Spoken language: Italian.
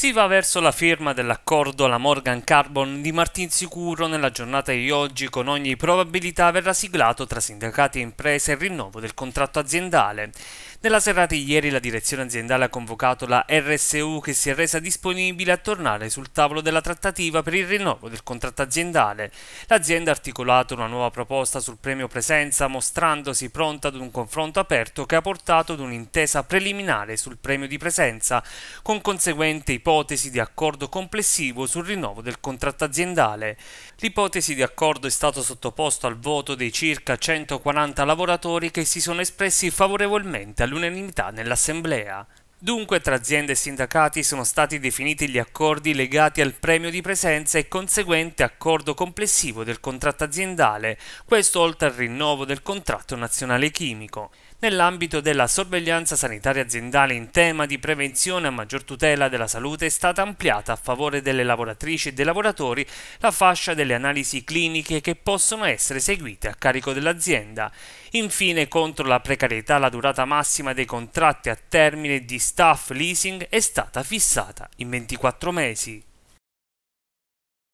Si va verso la firma dell'accordo La Morgan Carbon di Martinsicuro nella giornata di oggi con ogni probabilità verrà siglato tra sindacati e imprese il rinnovo del contratto aziendale. Nella serata di ieri la direzione aziendale ha convocato la RSU che si è resa disponibile a tornare sul tavolo della trattativa per il rinnovo del contratto aziendale. L'azienda ha articolato una nuova proposta sul premio presenza mostrandosi pronta ad un confronto aperto che ha portato ad un'intesa preliminare sul premio di presenza con conseguente ipotesi l'ipotesi di accordo complessivo sul rinnovo del contratto aziendale. L'ipotesi di accordo è stata sottoposta al voto dei circa 140 lavoratori che si sono espressi favorevolmente all'unanimità nell'Assemblea. Dunque tra aziende e sindacati sono stati definiti gli accordi legati al premio di presenza e conseguente accordo complessivo del contratto aziendale, questo oltre al rinnovo del contratto nazionale chimico. Nell'ambito della sorveglianza sanitaria aziendale in tema di prevenzione a maggior tutela della salute è stata ampliata a favore delle lavoratrici e dei lavoratori la fascia delle analisi cliniche che possono essere eseguite a carico dell'azienda. Infine, contro la precarietà la durata massima dei contratti a termine di staff leasing è stata fissata in 24 mesi.